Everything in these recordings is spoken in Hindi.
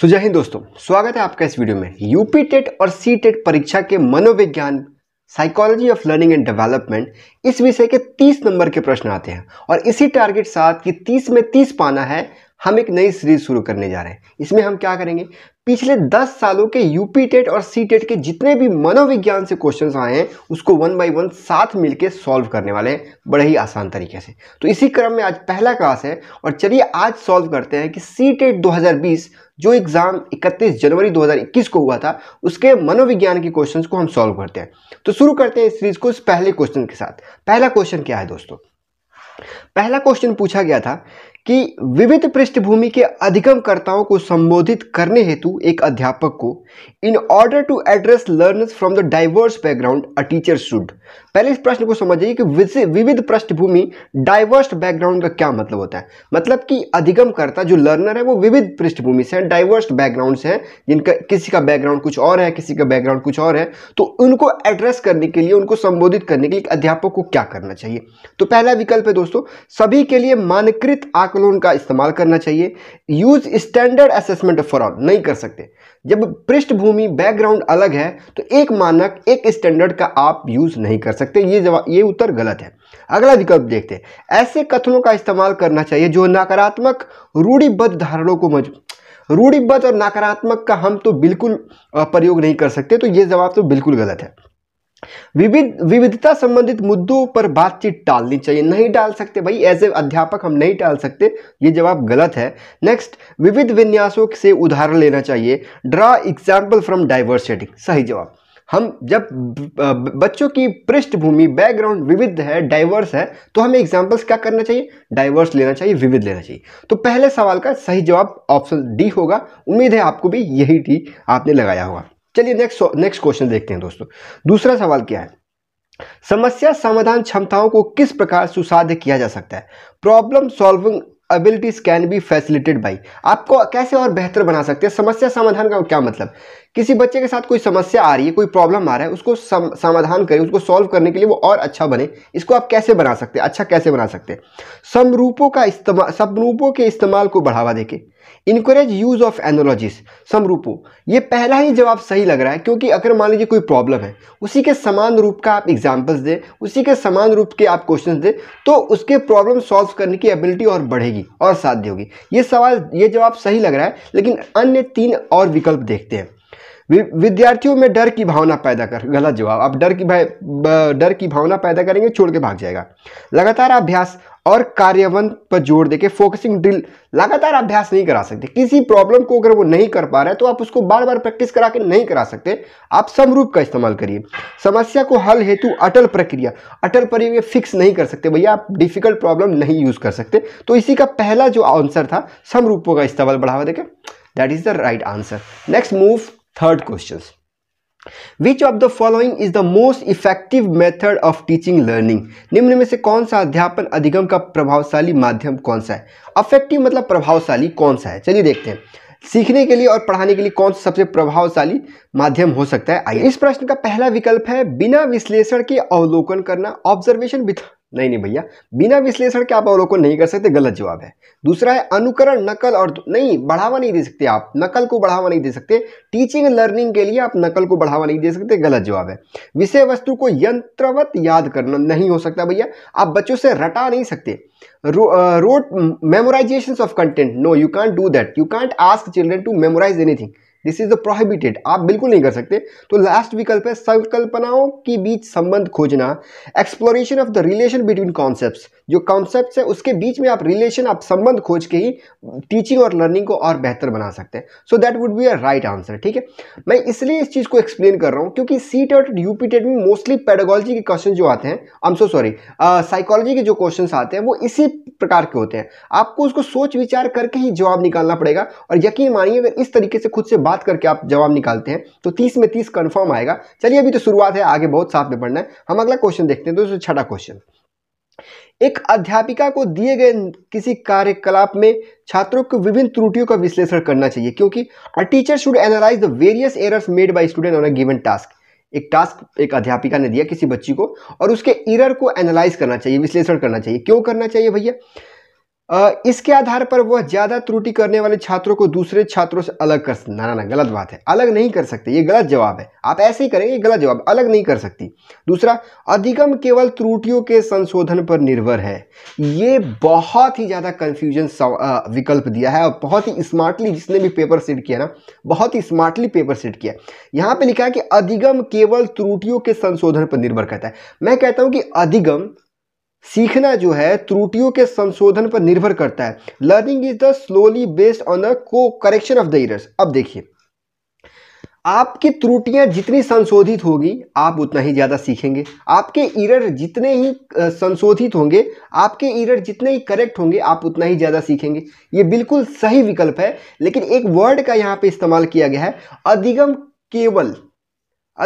सो जय हिंद दोस्तों स्वागत है आपका इस वीडियो में यूपी टेट और सी टेट परीक्षा के मनोविज्ञान psychology of learning and development इस विषय के 30 नंबर के प्रश्न आते हैं और इसी टारगेट साथ कि 30 में 30 पाना है हम एक नई सीरीज शुरू करने जा रहे हैं इसमें हम क्या करेंगे पिछले 10 सालों के यूपी टेट और सी टेट के जितने भी मनोविज्ञान से क्वेश्चंस आए हैं उसको वन बाय वन साथ मिलकर सॉल्व करने वाले हैं बड़े ही आसान तरीके से तो इसी क्रम में आज पहला क्लास है और चलिए आज सॉल्व करते हैं कि सी टेट 2020 जो एग्ज़ाम 31 जनवरी 2021 को हुआ था उसके मनोविज्ञान के क्वेश्चन को हम सॉल्व करते हैं तो शुरू करते हैं इस सीरीज़ को इस पहले क्वेश्चन के साथ पहला क्वेश्चन क्या है दोस्तों पहला क्वेश्चन पूछा गया था कि विविध पृष्ठभूमि के अधिगमकर्ताओं को संबोधित करने हेतु एक अध्यापक को in order to address learners from the diverse background a teacher should पहले इस प्रश्न को समझिए कि विविध पृष्ठभूमि डाइवर्स बैकग्राउंड का क्या मतलब होता है मतलब कि अधिगमकर्ता जो लर्नर है वो विविध पृष्ठभूमि से हैं डाइवर्स बैकग्राउंड से हैं जिनका किसी का बैकग्राउंड कुछ और है किसी का बैकग्राउंड कुछ और है तो उनको एड्रेस करने के लिए उनको संबोधित करने के लिए अध्यापक को क्या करना चाहिए तो पहला विकल्प है दोस्तों सभी के लिए मानकृत आकलन का इस्तेमाल करना चाहिए use standard assessment for all नहीं कर सकते जब पृष्ठभूमि बैकग्राउंड अलग है तो एक मानक एक स्टैंडर्ड का आप यूज नहीं नहीं कर सकते ये जवाब ये उत्तर गलत है अगला विकल्प देखते हैं ऐसे कथनों का इस्तेमाल करना चाहिए जो नकारात्मक रूढ़िबद्ध धारणों को मजबूत रूढ़िबद्ध और नकारात्मक का हम तो बिल्कुल प्रयोग नहीं कर सकते तो ये जवाब तो बिल्कुल गलत है विविध विविधता संबंधित मुद्दों पर बातचीत टालनी चाहिए नहीं डाल सकते भाई एज ए अध्यापक हम नहीं टाल सकते ये जवाब गलत है नेक्स्ट विविध विन्यासों से उदाहरण लेना चाहिए draw example from diverse setting सही जवाब हम जब बच्चों की पृष्ठभूमि बैकग्राउंड विविध है डाइवर्स है तो हमें एग्जाम्पल्स क्या करना चाहिए डाइवर्स लेना चाहिए विविध लेना चाहिए तो पहले सवाल का सही जवाब ऑप्शन डी होगा उम्मीद है आपको भी यही डी आपने लगाया होगा चलिए नेक्स्ट नेक्स्ट क्वेश्चन देखते हैं दोस्तों दूसरा सवाल क्या है समस्या समाधान क्षमताओं को किस प्रकार सुसाध्य किया जा सकता है problem solving abilities can be facilitated by आपको कैसे और बेहतर बना सकते हैं समस्या समाधान का क्या मतलब किसी बच्चे के साथ कोई समस्या आ रही है कोई प्रॉब्लम आ रहा है उसको सम, समाधान करें उसको सॉल्व करने के लिए वो और अच्छा बने इसको आप कैसे बना सकते हैं अच्छा कैसे बना सकते हैं समरूपों का इस्तेमाल समरूपों के इस्तेमाल को बढ़ावा देके इनक्रेज यूज ऑफ एनोलॉजीज समरूपो ये पहला ही जवाब सही लग रहा है क्योंकि अगर मान लीजिए कोई प्रॉब्लम है उसी के समान रूप का आप एग्जाम्पल्स दें उसी के समान रूप के आप क्वेश्चन दें तो उसके प्रॉब्लम सॉल्व करने की एबिलिटी और बढ़ेगी और साध्य होगी ये सवाल ये जवाब सही लग रहा है लेकिन अन्य तीन और विकल्प देखते हैं विद्यार्थियों में डर की भावना पैदा कर गलत जवाब आप डर की डर की भावना पैदा करेंगे छोड़ के भाग जाएगा लगातार अभ्यास और कार्यवन पर जोर देके फोकसिंग ड्रिल लगातार अभ्यास नहीं करा सकते किसी प्रॉब्लम को अगर वो नहीं कर पा रहे तो आप उसको बार बार प्रैक्टिस करा के नहीं करा सकते आप समरूप का इस्तेमाल करिए समस्या को हल हेतु अटल प्रक्रिया अटल प्रक्रिया फिक्स नहीं कर सकते भैया आप डिफिकल्ट प्रॉब्लम नहीं यूज़ कर सकते तो इसी का पहला जो आंसर था समरूपों का इस्तेमाल बढ़ावा देखें that is the right answer next move third question which of the following is the most effective method of teaching learning निम्न में से कौन सा अध्यापन अधिगम का प्रभावशाली माध्यम कौन सा है अफेक्टिव मतलब प्रभावशाली कौन सा है चलिए देखते हैं सीखने के लिए और पढ़ाने के लिए कौन सा सबसे प्रभावशाली माध्यम हो सकता है आइए इस प्रश्न का पहला विकल्प है बिना विश्लेषण के अवलोकन करना ऑब्जर्वेशन विथ नहीं नहीं भैया बिना विश्लेषण के आप अवलोकन नहीं कर सकते गलत जवाब है दूसरा है अनुकरण नकल और नहीं बढ़ावा नहीं दे सकते आप नकल को बढ़ावा नहीं दे सकते टीचिंग लर्निंग के लिए आप नकल को बढ़ावा नहीं दे सकते गलत जवाब है विषय वस्तु को यंत्रवत याद करना नहीं हो सकता भैया आप बच्चों से रटा नहीं सकते rote memorisation of content no you can't do that you can't ask children to memorise anything this is the prohibited आप बिल्कुल नहीं कर सकते तो लास्ट विकल्प है संकल्पनाओं के बीच संबंध खोजना exploration of the relation between concept जो कॉन्सेप्ट है उसके बीच में आप रिलेशन आप संबंध खोज के ही टीचिंग और लर्निंग को और बेहतर बना सकते हैं so that would be a right answer ठीक है मैं इसलिए इस चीज़ को एक्सप्लेन कर रहा हूँ क्योंकि सी टेट यूपी टेट में मोस्टली पेडोगोलॉजी के क्वेश्चन जो आते हैं I am so sorry psychology के जो क्वेश्चन आते हैं वो इसी प्रकार के होते हैं आपको उसको सोच विचार करके ही जवाब निकालना पड़ेगा और यकीन मानिए अगर इस तरीके से खुद से बात करके आप जवाब निकालते हैं तो तीस में तीस कन्फर्म आएगा चलिए अभी तो शुरुआत है आगे बहुत साथ में पढ़ना है हम अगला क्वेश्चन देखते हैं दोस्तों छठा क्वेश्चन एक अध्यापिका को दिए गए किसी कार्यकलाप में छात्रों को विभिन्न त्रुटियों का विश्लेषण करना चाहिए क्योंकि a teacher should analyze the various errors made by student on a given task एक टास्क एक अध्यापिका ने दिया किसी बच्ची को और उसके इरर को एनालाइज करना चाहिए विश्लेषण करना चाहिए क्यों करना चाहिए भैया इसके आधार पर वह ज़्यादा त्रुटि करने वाले छात्रों को दूसरे छात्रों से अलग कर ना ना ना गलत बात है अलग नहीं कर सकते ये गलत जवाब है आप ऐसे ही करेंगे गलत जवाब अलग नहीं कर सकती दूसरा अधिगम केवल त्रुटियों के संशोधन पर निर्भर है ये बहुत ही ज़्यादा कन्फ्यूजन विकल्प दिया है और बहुत ही स्मार्टली जिसने भी पेपर सेट किया ना बहुत ही स्मार्टली पेपर सेट किया यहाँ पर लिखा है कि अधिगम केवल त्रुटियों के संशोधन पर निर्भर करता है मैं कहता हूँ कि अधिगम सीखना जो है त्रुटियों के संशोधन पर निर्भर करता है learning is the slowly based on a को करेक्शन ऑफ द इयर्स अब देखिए आपकी त्रुटियां जितनी संशोधित होगी आप उतना ही ज़्यादा सीखेंगे आपके इरर जितने ही संशोधित होंगे आपके इरर जितने ही करेक्ट होंगे आप उतना ही ज़्यादा सीखेंगे ये बिल्कुल सही विकल्प है लेकिन एक वर्ड का यहां पे इस्तेमाल किया गया है अधिगम केवल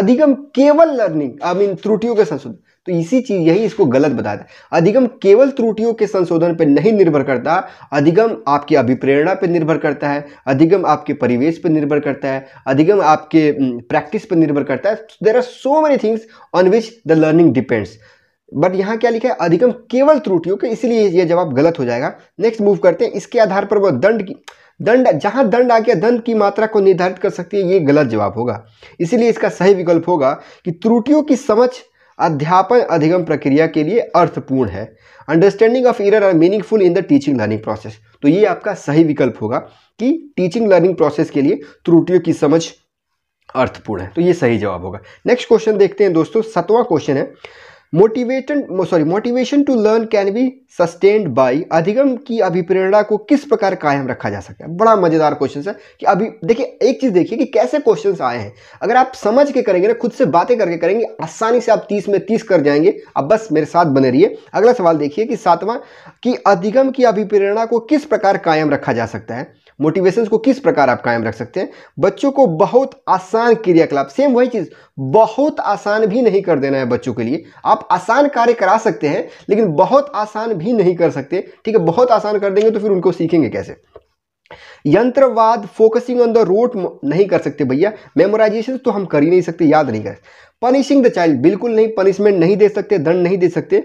अधिगम केवल लर्निंग आई मीन त्रुटियों के संशोधन तो इसी चीज यही इसको गलत बताता है अधिगम केवल त्रुटियों के संशोधन पर नहीं निर्भर करता अधिगम आपकी अभिप्रेरणा पर निर्भर करता है अधिगम आपके परिवेश पर निर्भर करता है अधिगम आपके प्रैक्टिस पर निर्भर करता है there are so many things on which the learning depends but यहाँ क्या लिखा है अधिगम केवल त्रुटियों के इसलिए यह जवाब गलत हो जाएगा नेक्स्ट मूव करते हैं इसके आधार पर वह दंड की दंड जहाँ दंड आ गया दंड की मात्रा को निर्धारित कर सकती है ये गलत जवाब होगा इसीलिए इसका सही विकल्प होगा कि त्रुटियों की समझ अध्यापन अधिगम प्रक्रिया के लिए अर्थपूर्ण है understanding of error are meaningful in the teaching learning process तो ये आपका सही विकल्प होगा कि टीचिंग लर्निंग प्रोसेस के लिए त्रुटियों की समझ अर्थपूर्ण है तो ये सही जवाब होगा नेक्स्ट क्वेश्चन देखते हैं दोस्तों सतवां क्वेश्चन है motivation sorry motivation to learn can be sustained by अधिगम की अभिप्रेरणा को किस प्रकार कायम रखा जा सकता है बड़ा मजेदार क्वेश्चन है कि अभी देखिए एक चीज देखिए कि कैसे क्वेश्चन आए हैं अगर आप समझ के करेंगे ना खुद से बातें करके करेंगे आसानी से आप तीस में तीस कर जाएंगे अब बस मेरे साथ बने रहिए अगला सवाल देखिए कि सातवां कि अधिगम की अभिप्रेरणा को किस प्रकार कायम रखा जा सकता है मोटिवेशन को किस प्रकार आप कायम रख सकते हैं बच्चों को बहुत आसान क्रियाकलाप सेम वही चीज़ बहुत आसान भी नहीं कर देना है बच्चों के लिए आप आसान कार्य करा सकते हैं लेकिन बहुत आसान भी नहीं कर सकते ठीक है बहुत आसान कर देंगे तो फिर उनको सीखेंगे कैसे यंत्रवाद फोकसिंग ऑन द रोट नहीं कर सकते भैया मेमोराइजेशन तो हम कर ही नहीं सकते याद नहीं कर पनिशिंग द चाइल्ड बिल्कुल नहीं पनिशमेंट नहीं दे सकते दंड नहीं दे सकते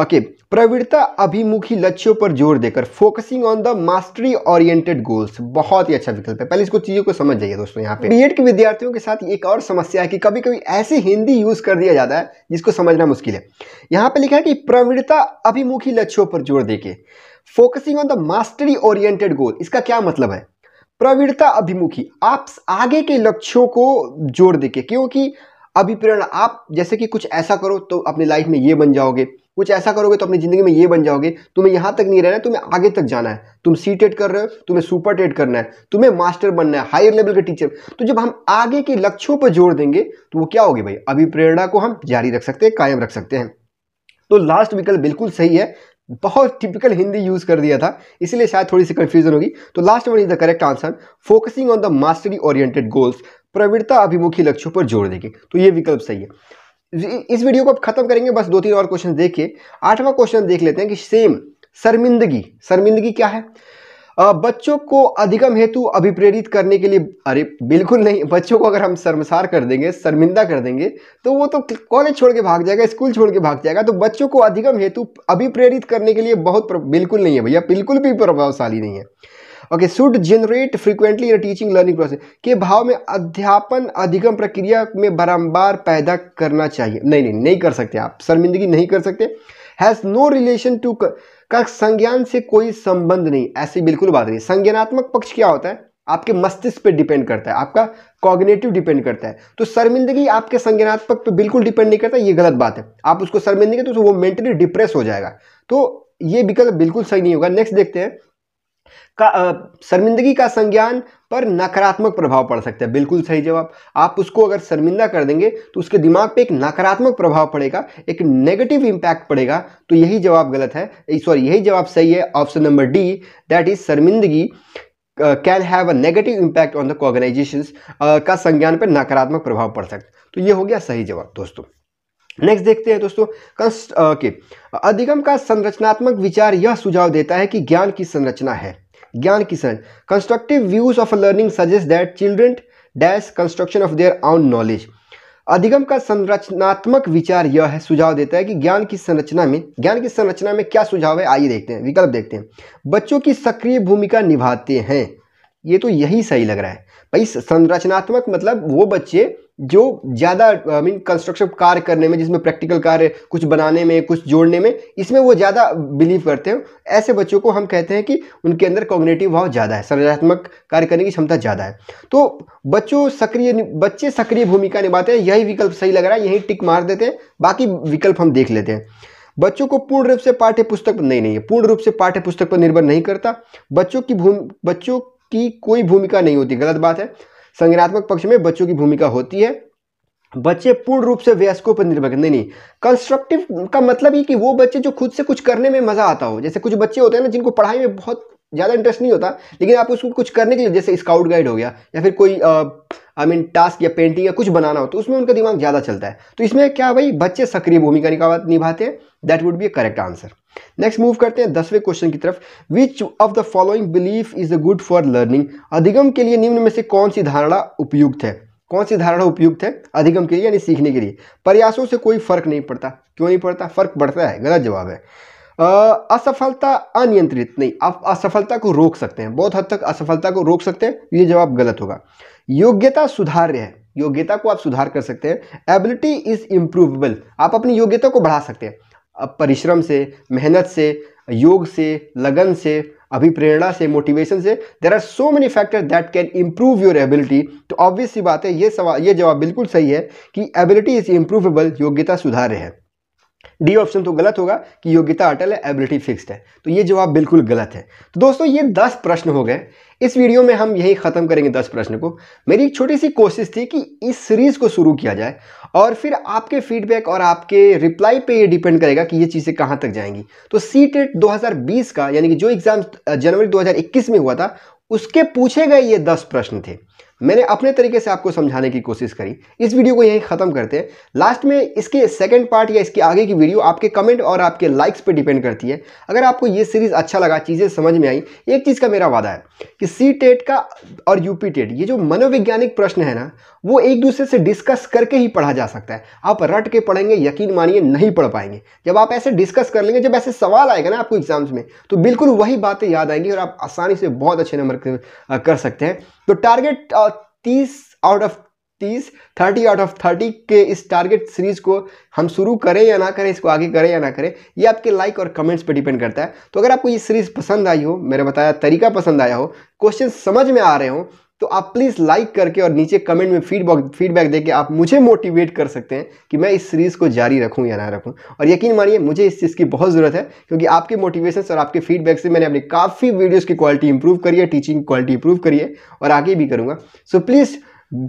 ओके प्रवृत्ता अभिमुखी लक्ष्यों पर जोर देकर focusing on the mastery oriented goals बहुत ही अच्छा विकल्प है पहले इसको चीजों को समझ जाइए दोस्तों यहाँ पे बीएड के विद्यार्थियों के साथ एक और समस्या है कि कभी कभी ऐसे हिंदी यूज कर दिया जाता है जिसको समझना मुश्किल है यहाँ पे लिखा है कि प्रवृत्ता अभिमुखी लक्ष्यों पर जोर देके focusing on the mastery oriented goal इसका क्या मतलब है प्रवीणता अभिमुखी आप आगे के लक्ष्यों को जोर देके क्योंकि अभिप्रेरणा आप जैसे कि कुछ ऐसा करो तो अपनी लाइफ में ये बन जाओगे कुछ ऐसा करोगे तो अपनी ज़िंदगी में ये बन जाओगे तुम्हें यहां तक नहीं रहना है तुम्हें आगे तक जाना है तुम सी टेट e कर रहे हो तुम्हें सुपर टेट e करना है तुम्हें मास्टर बनना है हायर लेवल के टीचर तो जब हम आगे के लक्ष्यों पर जोर देंगे तो वो क्या होगी भाई अभी प्रेरणा को हम जारी रख सकते हैं कायम रख सकते हैं तो लास्ट विकल्प बिल्कुल सही है बहुत टिपिकल हिंदी यूज कर दिया था इसलिए शायद थोड़ी सी कंफ्यूजन होगी तो last one is the correct answer focusing on the mastery oriented goals प्रवृत्ता अभिमुखी लक्ष्यों पर जोड़ देंगे तो ये विकल्प सही है इस वीडियो को अब खत्म करेंगे बस दो तीन और क्वेश्चन देख के आठवां क्वेश्चन देख लेते हैं कि सेम शर्मिंदगी शर्मिंदगी क्या है बच्चों को अधिगम हेतु अभिप्रेरित करने के लिए अरे बिल्कुल नहीं बच्चों को अगर हम शर्मसार कर देंगे शर्मिंदा कर देंगे तो वो तो कॉलेज छोड़ के भाग जाएगा स्कूल छोड़ के भाग जाएगा तो बच्चों को अधिगम हेतु अभिप्रेरित करने के लिए बहुत प्र... बिल्कुल नहीं है भैया बिल्कुल भी प्रभावशाली नहीं है okay should generate frequently in teaching learning process के भाव में अध्यापन अधिगम प्रक्रिया में बारम्बार पैदा करना चाहिए नहीं नहीं नहीं कर सकते आप शर्मिंदगी नहीं कर सकते हैज़ नो रिलेशन टू का संज्ञान से कोई संबंध नहीं ऐसी बिल्कुल बात नहीं संज्ञानात्मक पक्ष क्या होता है आपके मस्तिष्क पे डिपेंड करता है आपका कॉग्नेटिव डिपेंड करता है तो शर्मिंदगी आपके संज्ञानात्मक पे बिल्कुल डिपेंड नहीं करता ये गलत बात है आप उसको शर्मिंदगी तो, तो वो मेंटली डिप्रेस हो जाएगा तो ये विकल्प बिल्कुल सही नहीं होगा नेक्स्ट देखते हैं का शर्मिंदगी का संज्ञान पर नकारात्मक प्रभाव पड़ सकता है बिल्कुल सही जवाब आप उसको अगर शर्मिंदा कर देंगे तो उसके दिमाग पे एक नकारात्मक प्रभाव पड़ेगा एक नेगेटिव इंपैक्ट पड़ेगा तो यही जवाब गलत है सॉरी यही जवाब सही है option number D that is शर्मिंदगी can have a negative impact on the organisation का संज्ञान पर नकारात्मक प्रभाव पड़ सकता है तो ये हो गया सही जवाब दोस्तों नेक्स्ट देखते हैं दोस्तों कंस्ट के अधिगम का संरचनात्मक विचार यह सुझाव देता है कि ज्ञान की संरचना है ज्ञान की किसन constructive views of learning suggest that children dash construction of their own knowledge अधिगम का संरचनात्मक विचार यह है सुझाव देता है कि ज्ञान की संरचना में ज्ञान की संरचना में क्या सुझाव है आइए देखते हैं विकल्प देखते हैं बच्चों की सक्रिय भूमिका निभाते हैं ये तो यही सही लग रहा है भाई संरचनात्मक मतलब वो बच्चे जो ज़्यादा आई मीन कंस्ट्रक्शन कार्य करने में जिसमें प्रैक्टिकल कार्य कुछ बनाने में कुछ जोड़ने में इसमें वो ज़्यादा बिलीव करते हैं ऐसे बच्चों को हम कहते हैं कि उनके अंदर कॉग्नेटिव भाव ज़्यादा है संरचनात्मक कार्य करने की क्षमता ज़्यादा है तो बच्चों सक्रिय बच्चे सक्रिय भूमिका निभाते हैं यही विकल्प सही लग रहा है यही टिक मार देते हैं बाकी विकल्प हम देख लेते हैं बच्चों को पूर्ण रूप से पाठ्य पुस्तक नहीं नहीं है पूर्ण रूप से पाठ्य पुस्तक पर निर्भर नहीं करता बच्चों की भूमि बच्चों की कोई भूमिका नहीं होती गलत बात है संज्ञात्मक पक्ष में बच्चों की भूमिका होती है बच्चे पूर्ण रूप से व्यस्कों पर निर्भर नहीं नहीं कंस्ट्रक्टिव का मतलब ही कि वो बच्चे जो खुद से कुछ करने में मज़ा आता हो जैसे कुछ बच्चे होते हैं ना जिनको पढ़ाई में बहुत ज़्यादा इंटरेस्ट नहीं होता लेकिन आप उसको कुछ करने के लिए जैसे स्काउट गाइड हो गया या फिर कोई आई मीन टास्क या पेंटिंग या कुछ बनाना हो तो उसमें उनका दिमाग ज़्यादा चलता है तो इसमें क्या भाई बच्चे सक्रिय भूमिका निभाते हैं that would be a correct answer next move करते हैं दसवें क्वेश्चन की तरफ which of the following belief is a good for learning अधिगम के लिए निम्न में से कौन सी धारणा उपयुक्त है कौन सी धारणा उपयुक्त है अधिगम के लिए यानी सीखने के लिए प्रयासों से कोई फर्क नहीं पड़ता क्यों नहीं पड़ता फर्क पड़ता है गलत जवाब है असफलता अनियंत्रित नहीं आप असफलता को रोक सकते हैं बहुत हद तक असफलता को रोक सकते हैं ये जवाब गलत होगा योग्यता सुधार है योग्यता को आप सुधार कर सकते हैं एबिलिटी इज इंप्रूवेबल आप अपनी योग्यता को बढ़ा सकते हैं परिश्रम से मेहनत से योग से लगन से अभिप्रेरणा से मोटिवेशन से there are so many factor that can improve your ability तो ऑब्वियस सी बात है ये सवाल ये जवाब बिल्कुल सही है कि एबिलिटी इज इम्प्रूवेबल योग्यता सुधार है डी ऑप्शन तो गलत होगा कि योग्यता अटल है एबिलिटी फिक्स्ड है तो ये जवाब बिल्कुल गलत है तो दोस्तों ये दस प्रश्न हो गए इस वीडियो में हम यही ख़त्म करेंगे दस प्रश्न को मेरी एक छोटी सी कोशिश थी कि इस सीरीज़ को शुरू किया जाए और फिर आपके फीडबैक और आपके रिप्लाई पे ये डिपेंड करेगा कि ये चीज़ें कहाँ तक जाएंगी तो सी टेट e बीस का यानी कि जो एग्ज़ाम जनवरी इक्कीस में हुआ था उसके पूछे गए ये दस प्रश्न थे मैंने अपने तरीके से आपको समझाने की कोशिश करी इस वीडियो को यहीं ख़त्म करते हैं लास्ट में इसके सेकंड पार्ट या इसके आगे की वीडियो आपके कमेंट और आपके लाइक्स पे डिपेंड करती है अगर आपको ये सीरीज़ अच्छा लगा चीज़ें समझ में आई एक चीज़ का मेरा वादा है कि सी टेट का और यू पी टेट ये जो मनोवैज्ञानिक प्रश्न है ना वो एक दूसरे से डिस्कस करके ही पढ़ा जा सकता है आप रट के पढ़ेंगे यकीन मानिए नहीं पढ़ पाएंगे जब आप ऐसे डिस्कस कर लेंगे जब ऐसे सवाल आएगा ना आपको एग्जाम्स में तो बिल्कुल वही बातें याद आएंगी और आप आसानी से बहुत अच्छे नंबर कर सकते हैं तो टारगेट तीस आउट ऑफ तीस थर्टी आउट ऑफ थर्टी के इस टारगेट सीरीज को हम शुरू करें या ना करें इसको आगे करें या ना करें ये आपके लाइक और कमेंट्स पे डिपेंड करता है तो अगर आपको ये सीरीज पसंद आई हो मेरे बताया तरीका पसंद आया हो क्वेश्चन समझ में आ रहे हो तो आप प्लीज लाइक करके और नीचे कमेंट में फीडबॉक फीडबैक देके आप मुझे मोटिवेट कर सकते हैं कि मैं इस सीरीज को जारी रखूं या ना रखूं और यकीन मानिए मुझे इस चीज़ की बहुत जरूरत है क्योंकि आपके मोटिवेशन और आपके फीडबैक से मैंने अपनी काफ़ी वीडियोज़ की क्वालिटी इंप्रूव करी है टीचिंग क्वालिटी इंप्रूव करिए और आगे भी करूँगा so please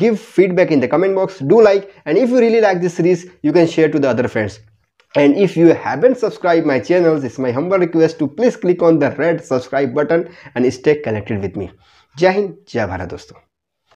give feedback in the comment box do like and if you really like this series you can share to the other friends and if you haven't subscribe my channel is my humble request to please click on the red subscribe button and stay connected with me जय हिंद जय भारत दोस्तों